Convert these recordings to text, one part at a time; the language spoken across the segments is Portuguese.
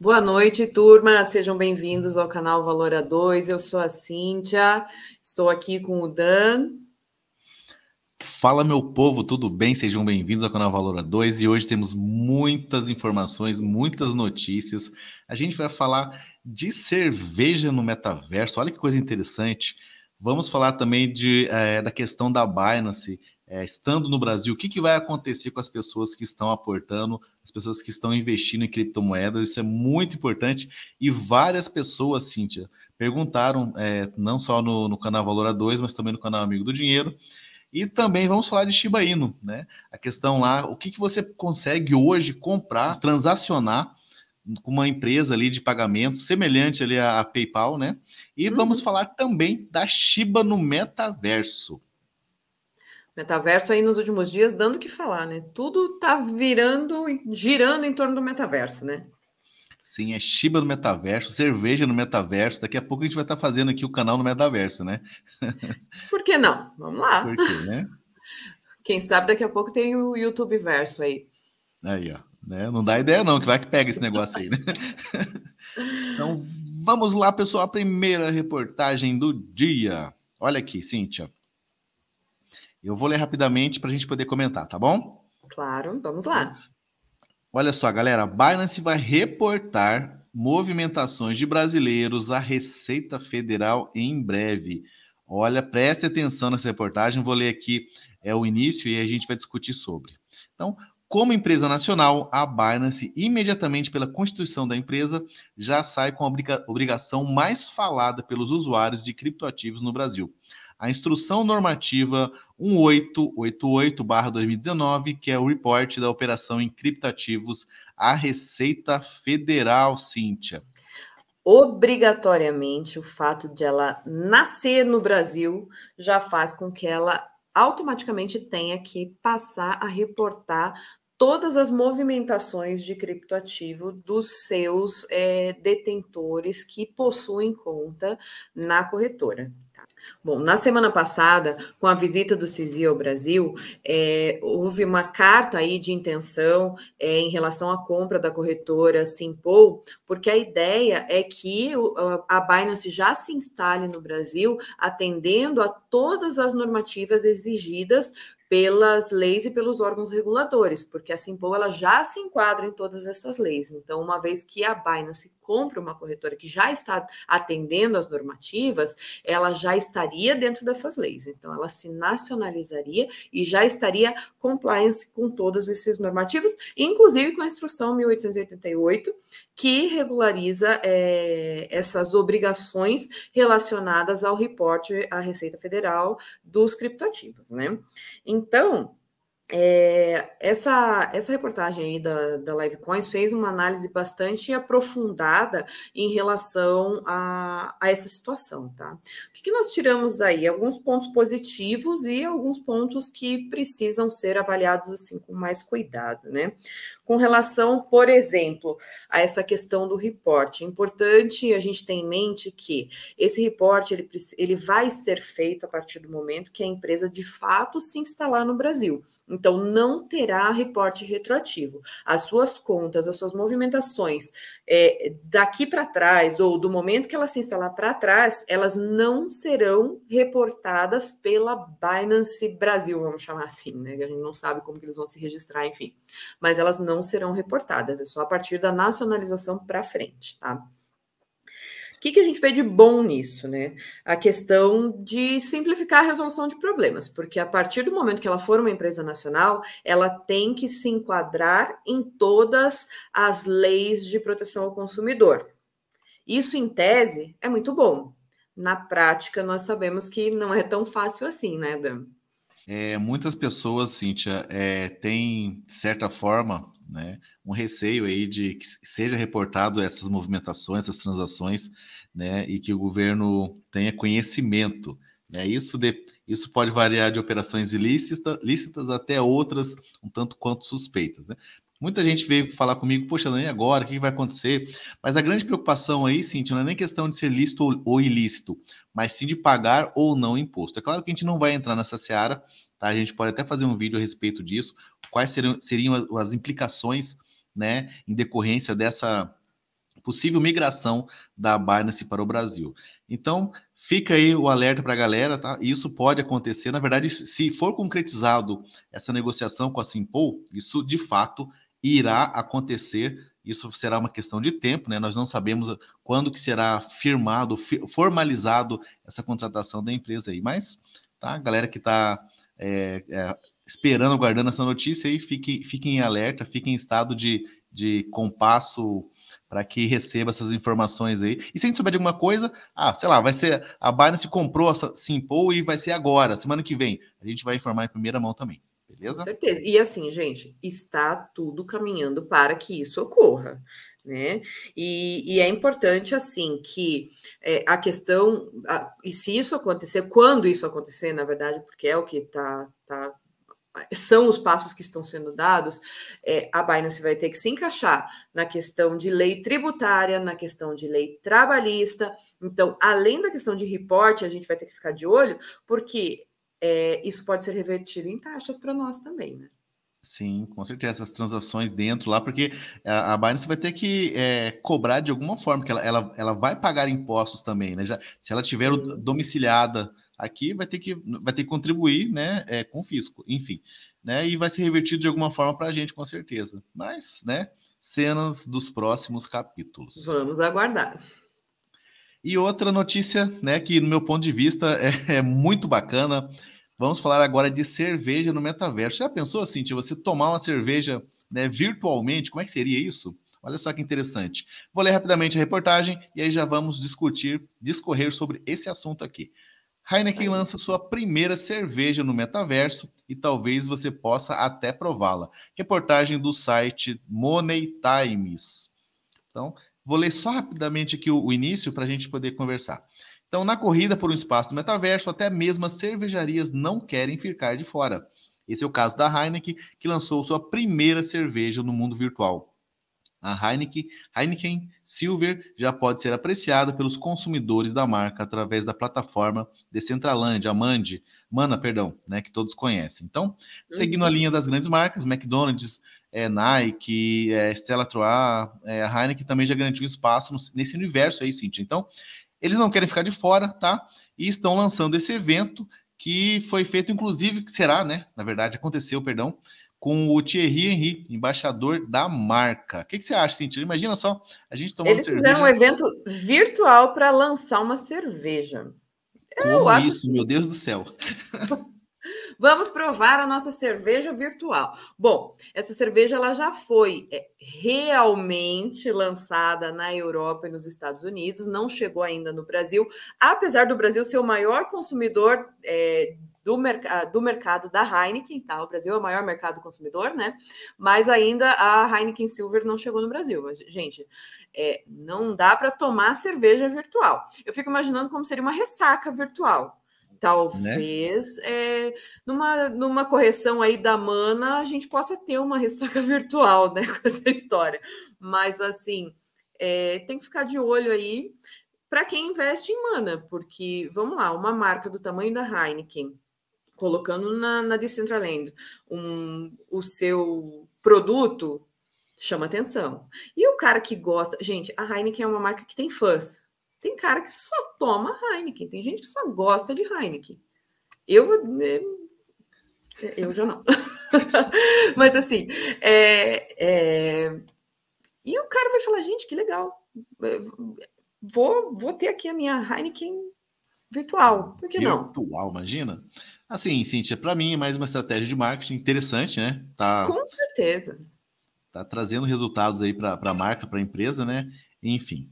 Boa noite, turma. Sejam bem-vindos ao canal Valor A2. Eu sou a Cíntia, estou aqui com o Dan. Fala, meu povo, tudo bem? Sejam bem-vindos ao canal Valora 2 e hoje temos muitas informações, muitas notícias. A gente vai falar de cerveja no metaverso, olha que coisa interessante. Vamos falar também de, é, da questão da Binance, é, estando no Brasil, o que, que vai acontecer com as pessoas que estão aportando, as pessoas que estão investindo em criptomoedas, isso é muito importante. E várias pessoas, Cíntia, perguntaram, é, não só no, no canal Valora 2, mas também no canal Amigo do Dinheiro. E também vamos falar de Shiba Inu, né? A questão lá, o que, que você consegue hoje comprar, transacionar com uma empresa ali de pagamento semelhante ali a PayPal, né? E uhum. vamos falar também da Shiba no metaverso. Metaverso aí nos últimos dias dando o que falar, né? Tudo tá virando, girando em torno do metaverso, né? Sim, é Shiba no metaverso, cerveja no metaverso. Daqui a pouco a gente vai estar tá fazendo aqui o canal no metaverso, né? Por que não? Vamos lá. Por quê, né? Quem sabe daqui a pouco tem o YouTube verso aí. Aí, ó. Né? Não dá ideia, não, que vai que pega esse negócio aí, né? então, vamos lá, pessoal. A primeira reportagem do dia. Olha aqui, Cíntia. Eu vou ler rapidamente para a gente poder comentar, tá bom? Claro, vamos lá. Olha só, galera, a Binance vai reportar movimentações de brasileiros à Receita Federal em breve. Olha, preste atenção nessa reportagem, vou ler aqui é o início e a gente vai discutir sobre. Então, como empresa nacional, a Binance, imediatamente pela constituição da empresa, já sai com a obrigação mais falada pelos usuários de criptoativos no Brasil. A instrução normativa 1888-2019, que é o reporte da operação em criptativos à Receita Federal, Cíntia. Obrigatoriamente, o fato de ela nascer no Brasil já faz com que ela automaticamente tenha que passar a reportar todas as movimentações de criptoativo dos seus é, detentores que possuem conta na corretora. Tá? Bom, na semana passada, com a visita do CISI ao Brasil, é, houve uma carta aí de intenção é, em relação à compra da corretora Simpol, porque a ideia é que o, a Binance já se instale no Brasil, atendendo a todas as normativas exigidas pelas leis e pelos órgãos reguladores, porque a Simple ela já se enquadra em todas essas leis. Então, uma vez que a Binance compra uma corretora que já está atendendo às normativas, ela já estaria dentro dessas leis. Então, ela se nacionalizaria e já estaria compliance com todos esses normativos, inclusive com a instrução 1888, que regulariza é, essas obrigações relacionadas ao reporte à Receita Federal dos criptoativos, né? Então, é, essa, essa reportagem aí da, da Livecoins fez uma análise bastante aprofundada em relação a, a essa situação, tá? O que, que nós tiramos daí? Alguns pontos positivos e alguns pontos que precisam ser avaliados assim com mais cuidado, né? Com relação, por exemplo, a essa questão do reporte, é importante a gente ter em mente que esse reporte ele, ele vai ser feito a partir do momento que a empresa de fato se instalar no Brasil. Então, não terá reporte retroativo. As suas contas, as suas movimentações é, daqui para trás, ou do momento que ela se instalar para trás, elas não serão reportadas pela Binance Brasil, vamos chamar assim, né? A gente não sabe como que eles vão se registrar, enfim. Mas elas não serão reportadas, é só a partir da nacionalização para frente, tá? que, que a gente vê de bom nisso, né? A questão de simplificar a resolução de problemas, porque a partir do momento que ela for uma empresa nacional, ela tem que se enquadrar em todas as leis de proteção ao consumidor. Isso, em tese, é muito bom. Na prática, nós sabemos que não é tão fácil assim, né, Dan? É, muitas pessoas, Cíntia, é, têm, de certa forma, né, um receio aí de que seja reportado essas movimentações, essas transações, né, e que o governo tenha conhecimento. Né? Isso, de, isso pode variar de operações ilícitas lícitas até outras um tanto quanto suspeitas. Né? Muita gente veio falar comigo, poxa, nem agora, o que vai acontecer? Mas a grande preocupação aí, Cintia, não é nem questão de ser lícito ou ilícito, mas sim de pagar ou não imposto. É claro que a gente não vai entrar nessa seara, tá? A gente pode até fazer um vídeo a respeito disso, quais seriam, seriam as implicações, né, em decorrência dessa possível migração da Binance para o Brasil. Então, fica aí o alerta para a galera, tá? Isso pode acontecer. Na verdade, se for concretizado essa negociação com a Simpol, isso de fato irá acontecer. Isso será uma questão de tempo, né? Nós não sabemos quando que será firmado, formalizado essa contratação da empresa aí. Mas, tá, galera que está é, é, esperando, aguardando essa notícia aí, fiquem, fiquem em alerta, fiquem em estado de, de compasso para que receba essas informações aí. E se a gente souber de alguma coisa, ah, sei lá, vai ser a Binance comprou se impôs e vai ser agora, semana que vem. A gente vai informar em primeira mão também. Beleza? Com certeza. E assim, gente, está tudo caminhando para que isso ocorra. Né? E, e é importante assim que é, a questão a, e se isso acontecer, quando isso acontecer, na verdade, porque é o que está tá, são os passos que estão sendo dados, é, a Binance vai ter que se encaixar na questão de lei tributária, na questão de lei trabalhista. Então, além da questão de reporte, a gente vai ter que ficar de olho, porque é, isso pode ser revertido em taxas para nós também, né? Sim, com certeza, essas transações dentro lá, porque a, a Binance vai ter que é, cobrar de alguma forma, porque ela, ela, ela vai pagar impostos também, né? Já, se ela tiver domiciliada aqui, vai ter que, vai ter que contribuir né, é, com o fisco, enfim. Né, e vai ser revertido de alguma forma para a gente, com certeza. Mas, né, cenas dos próximos capítulos. Vamos aguardar. E outra notícia, né, que no meu ponto de vista é, é muito bacana, Vamos falar agora de cerveja no metaverso. Já pensou, assim, tipo você tomar uma cerveja né, virtualmente? Como é que seria isso? Olha só que interessante. Vou ler rapidamente a reportagem e aí já vamos discutir, discorrer sobre esse assunto aqui. Heineken lança sua primeira cerveja no metaverso e talvez você possa até prová-la. Reportagem do site Money Times. Então, vou ler só rapidamente aqui o, o início para a gente poder conversar. Então, na corrida por um espaço no metaverso, até mesmo as cervejarias não querem ficar de fora. Esse é o caso da Heineken, que lançou sua primeira cerveja no mundo virtual. A Heineken, Heineken Silver já pode ser apreciada pelos consumidores da marca através da plataforma Decentraland, Amandi, Mana, perdão, né, que todos conhecem. Então, seguindo a uhum. linha das grandes marcas, McDonald's, é, Nike, é, Stella Trois, é, a Heineken também já garantiu espaço nesse universo aí, Cintia. Então, eles não querem ficar de fora, tá? E estão lançando esse evento que foi feito, inclusive, que será, né? Na verdade, aconteceu, perdão, com o Thierry Henry, embaixador da marca. O que, que você acha, Cintia? Imagina só, a gente tomando Eles cerveja. fizeram um evento virtual para lançar uma cerveja. Como Eu isso, acho... meu Deus do céu. Vamos provar a nossa cerveja virtual. Bom, essa cerveja ela já foi é, realmente lançada na Europa e nos Estados Unidos, não chegou ainda no Brasil, apesar do Brasil ser o maior consumidor é, do, ah, do mercado da Heineken, tá? O Brasil é o maior mercado consumidor, né? Mas ainda a Heineken Silver não chegou no Brasil. Mas, gente, é, não dá para tomar cerveja virtual. Eu fico imaginando como seria uma ressaca virtual. Né? talvez né? é, numa, numa correção aí da mana a gente possa ter uma ressaca virtual né, com essa história. Mas assim, é, tem que ficar de olho aí para quem investe em mana, porque vamos lá, uma marca do tamanho da Heineken colocando na, na Decentraland um, o seu produto chama atenção. E o cara que gosta, gente, a Heineken é uma marca que tem fãs. Tem cara que só toma Heineken, tem gente que só gosta de Heineken. Eu vou. Eu já não. Mas assim, é, é... e o cara vai falar, gente, que legal. Vou, vou ter aqui a minha Heineken virtual, por que virtual, não? Virtual, imagina. Assim, Cíntia, para mim é mais uma estratégia de marketing interessante, né? Tá, Com certeza. Tá trazendo resultados aí para a marca, para a empresa, né? Enfim.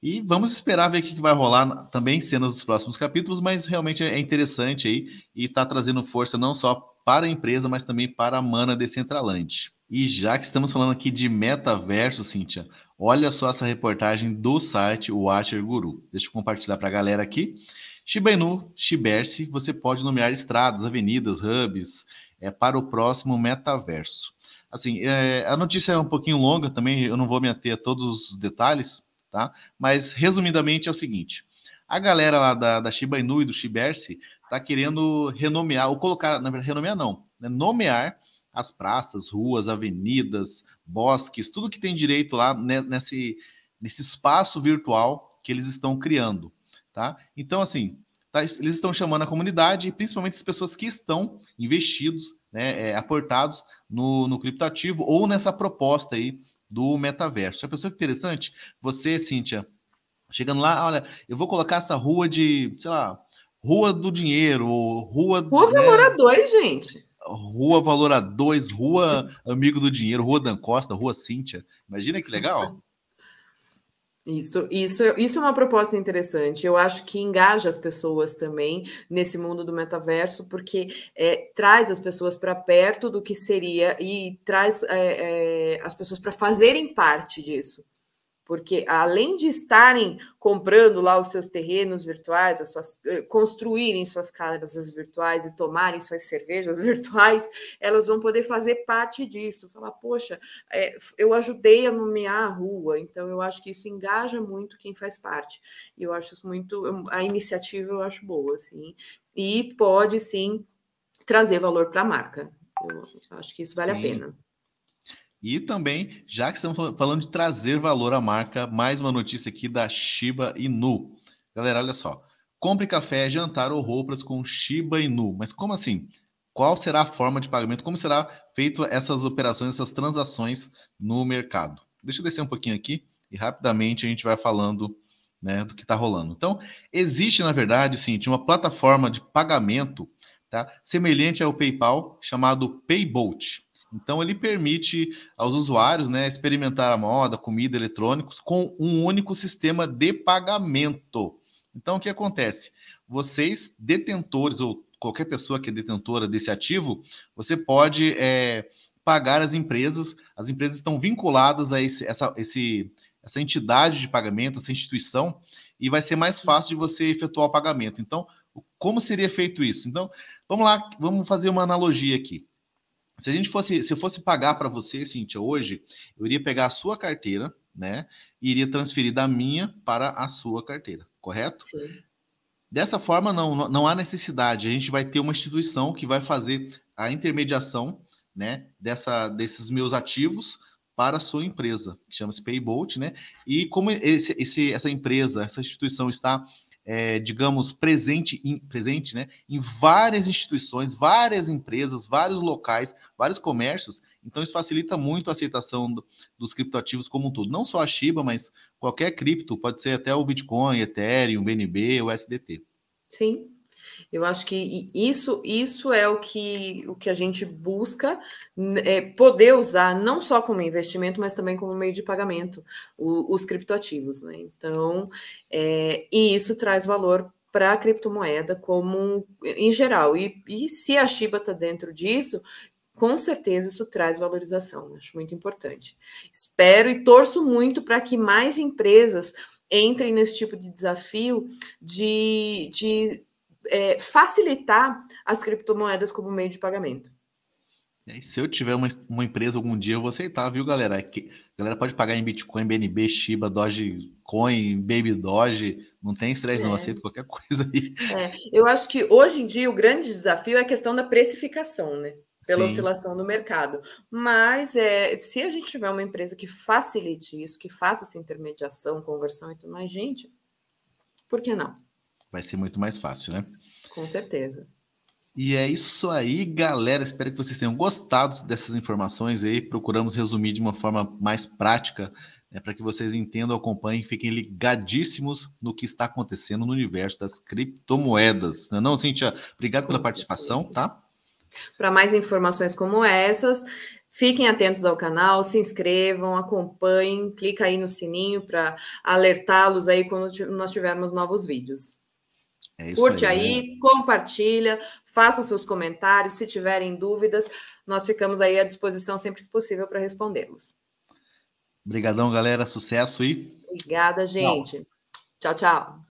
E vamos esperar ver o que vai rolar também cenas dos próximos capítulos, mas realmente é interessante aí e está trazendo força não só para a empresa, mas também para a Mana Decentraland. E já que estamos falando aqui de metaverso, Cíntia, olha só essa reportagem do site Watcher Guru. Deixa eu compartilhar para a galera aqui. Shiba Inu, Shiberse, você pode nomear estradas, avenidas, hubs é, para o próximo metaverso. Assim, é, a notícia é um pouquinho longa também, eu não vou me ater a todos os detalhes, tá? Mas, resumidamente, é o seguinte. A galera lá da, da Shiba Inu e do Shiberse tá querendo renomear, ou colocar, na verdade, renomear não, né? nomear as praças, ruas, avenidas, bosques, tudo que tem direito lá nesse, nesse espaço virtual que eles estão criando, tá? Então, assim, tá, eles estão chamando a comunidade, principalmente as pessoas que estão investidos, né, é, aportados no, no criptativo ou nessa proposta aí do metaverso. Já pensou que é interessante? Você, Cíntia, chegando lá, olha, eu vou colocar essa rua de, sei lá, Rua do Dinheiro, Rua... Rua né, Valor a 2, gente. Rua Valor a 2, Rua Amigo do Dinheiro, Rua Dan Costa, Rua Cíntia. Imagina que legal. Isso, isso, isso é uma proposta interessante. Eu acho que engaja as pessoas também nesse mundo do metaverso, porque é, traz as pessoas para perto do que seria e traz é, é, as pessoas para fazerem parte disso porque além de estarem comprando lá os seus terrenos virtuais, as suas, eh, construírem suas casas virtuais e tomarem suas cervejas virtuais, elas vão poder fazer parte disso. Falar, poxa, é, eu ajudei a nomear a rua, então eu acho que isso engaja muito quem faz parte. E eu acho muito, a iniciativa eu acho boa, assim, e pode sim trazer valor para a marca. Eu acho que isso vale sim. a pena. E também, já que estamos falando de trazer valor à marca, mais uma notícia aqui da Shiba Inu. Galera, olha só. Compre café, jantar ou roupas com Shiba Inu. Mas como assim? Qual será a forma de pagamento? Como será feito essas operações, essas transações no mercado? Deixa eu descer um pouquinho aqui e rapidamente a gente vai falando né, do que está rolando. Então, existe, na verdade, sim, uma plataforma de pagamento tá, semelhante ao PayPal chamado PayBolt. Então ele permite aos usuários né, experimentar a moda, comida, eletrônicos com um único sistema de pagamento. Então o que acontece? Vocês, detentores ou qualquer pessoa que é detentora desse ativo, você pode é, pagar as empresas. As empresas estão vinculadas a esse, essa, esse, essa entidade de pagamento, essa instituição, e vai ser mais fácil de você efetuar o pagamento. Então, como seria feito isso? Então, vamos lá, vamos fazer uma analogia aqui. Se a gente fosse, se eu fosse pagar para você, Cintia, hoje, eu iria pegar a sua carteira, né? E iria transferir da minha para a sua carteira, correto? Sim. Dessa forma, não, não há necessidade. A gente vai ter uma instituição que vai fazer a intermediação né, dessa, desses meus ativos para a sua empresa, que chama-se Paybolt, né? E como esse, esse, essa empresa, essa instituição está é, digamos, presente, em, presente né, em várias instituições, várias empresas, vários locais, vários comércios. Então, isso facilita muito a aceitação do, dos criptoativos como um todo. Não só a Shiba, mas qualquer cripto, pode ser até o Bitcoin, Ethereum, BNB, o SDT. Sim, eu acho que isso, isso é o que, o que a gente busca é, poder usar não só como investimento, mas também como meio de pagamento, o, os criptoativos. Né? Então, é, e isso traz valor para a criptomoeda como em geral. E, e se a Shiba está dentro disso, com certeza isso traz valorização. Acho muito importante. Espero e torço muito para que mais empresas entrem nesse tipo de desafio de, de é, facilitar as criptomoedas como meio de pagamento. E se eu tiver uma, uma, empresa algum dia, eu vou aceitar, viu, galera? É que, a galera pode pagar em Bitcoin, BNB, Shiba, Dogecoin, Baby Doge. Não tem estresse, é. não. Aceito qualquer coisa aí. É. Eu acho que hoje em dia o grande desafio é a questão da precificação, né? pela Sim. oscilação do mercado. Mas é, se a gente tiver uma empresa que facilite isso, que faça essa intermediação, conversão e tudo mais, gente, por que não? vai ser muito mais fácil, né? Com certeza. E é isso aí, galera. Espero que vocês tenham gostado dessas informações aí. Procuramos resumir de uma forma mais prática, né, para que vocês entendam, acompanhem, fiquem ligadíssimos no que está acontecendo no universo das criptomoedas. Não, é não Cintia? Obrigado pela Com participação, certeza. tá? Para mais informações como essas, Fiquem atentos ao canal, se inscrevam, acompanhem, clica aí no sininho para alertá-los aí quando nós tivermos novos vídeos. É Curte aí, né? aí né? compartilha, façam seus comentários, se tiverem dúvidas, nós ficamos aí à disposição sempre que possível para respondê-los. Obrigadão, galera, sucesso e Obrigada, gente. Tchau, tchau.